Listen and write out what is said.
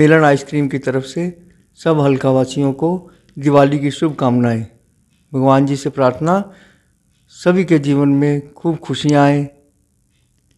मिलन ice cream की तरफ से सब हल्कावासियों को दिवाली की शुभकामनाएँ भगवान जी से प्रार्थना सभी के जीवन में खूब खुशियाँ आएँ